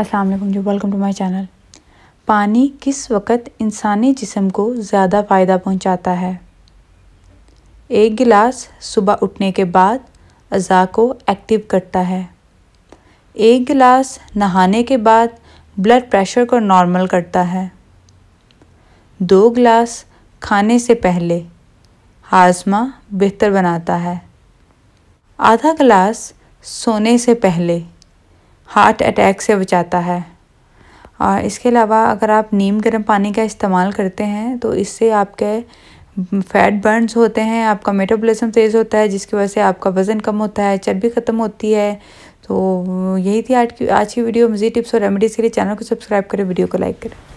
अस्सलाम वालेकुम जी वेलकम टू माय चैनल पानी किस वक्त इंसानी जिसम को ज़्यादा फ़ायदा पहुंचाता है एक गिलास सुबह उठने के बाद अज़ा को एक्टिव करता है एक गिलास नहाने के बाद ब्लड प्रेशर को नॉर्मल करता है दो गिलास खाने से पहले हाजमा बेहतर बनाता है आधा गिलास सोने से पहले हार्ट अटैक से बचाता है और इसके अलावा अगर आप नीम गर्म पानी का इस्तेमाल करते हैं तो इससे आपके फैट बर्न्स होते हैं आपका मेटाबॉलिज्म तेज़ होता है जिसकी वजह से आपका वज़न कम होता है चर्बी ख़त्म होती है तो यही थी आज की आज की वीडियो मज़ीद टिप्स और रेमेडीज़ के लिए चैनल को सब्सक्राइब करें वीडियो को लाइक करें